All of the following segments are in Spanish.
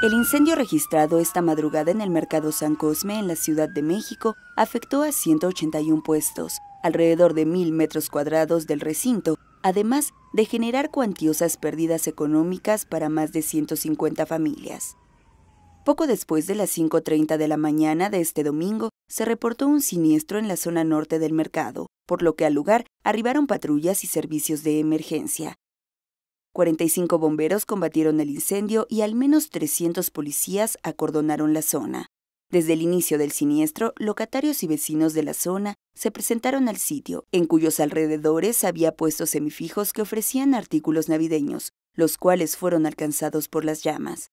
El incendio registrado esta madrugada en el Mercado San Cosme en la Ciudad de México afectó a 181 puestos, alrededor de 1.000 metros cuadrados del recinto, además de generar cuantiosas pérdidas económicas para más de 150 familias. Poco después de las 5.30 de la mañana de este domingo, se reportó un siniestro en la zona norte del mercado, por lo que al lugar arribaron patrullas y servicios de emergencia. 45 bomberos combatieron el incendio y al menos 300 policías acordonaron la zona. Desde el inicio del siniestro, locatarios y vecinos de la zona se presentaron al sitio, en cuyos alrededores había puestos semifijos que ofrecían artículos navideños, los cuales fueron alcanzados por las llamas.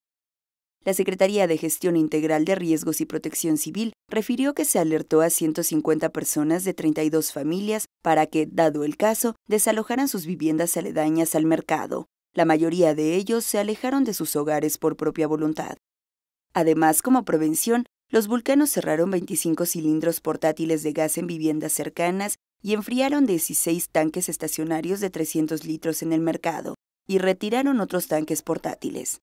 La Secretaría de Gestión Integral de Riesgos y Protección Civil refirió que se alertó a 150 personas de 32 familias para que, dado el caso, desalojaran sus viviendas aledañas al mercado. La mayoría de ellos se alejaron de sus hogares por propia voluntad. Además, como prevención, los vulcanos cerraron 25 cilindros portátiles de gas en viviendas cercanas y enfriaron 16 tanques estacionarios de 300 litros en el mercado, y retiraron otros tanques portátiles.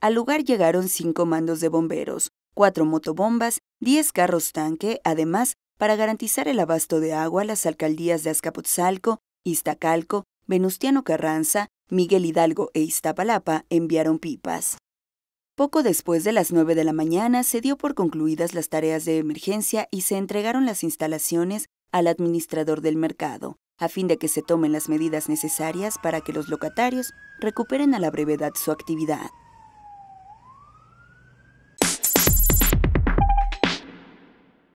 Al lugar llegaron cinco mandos de bomberos, cuatro motobombas, 10 carros tanque, además, para garantizar el abasto de agua, las alcaldías de Azcapotzalco, Iztacalco, Venustiano Carranza, Miguel Hidalgo e Iztapalapa enviaron pipas. Poco después de las 9 de la mañana se dio por concluidas las tareas de emergencia y se entregaron las instalaciones al administrador del mercado, a fin de que se tomen las medidas necesarias para que los locatarios recuperen a la brevedad su actividad.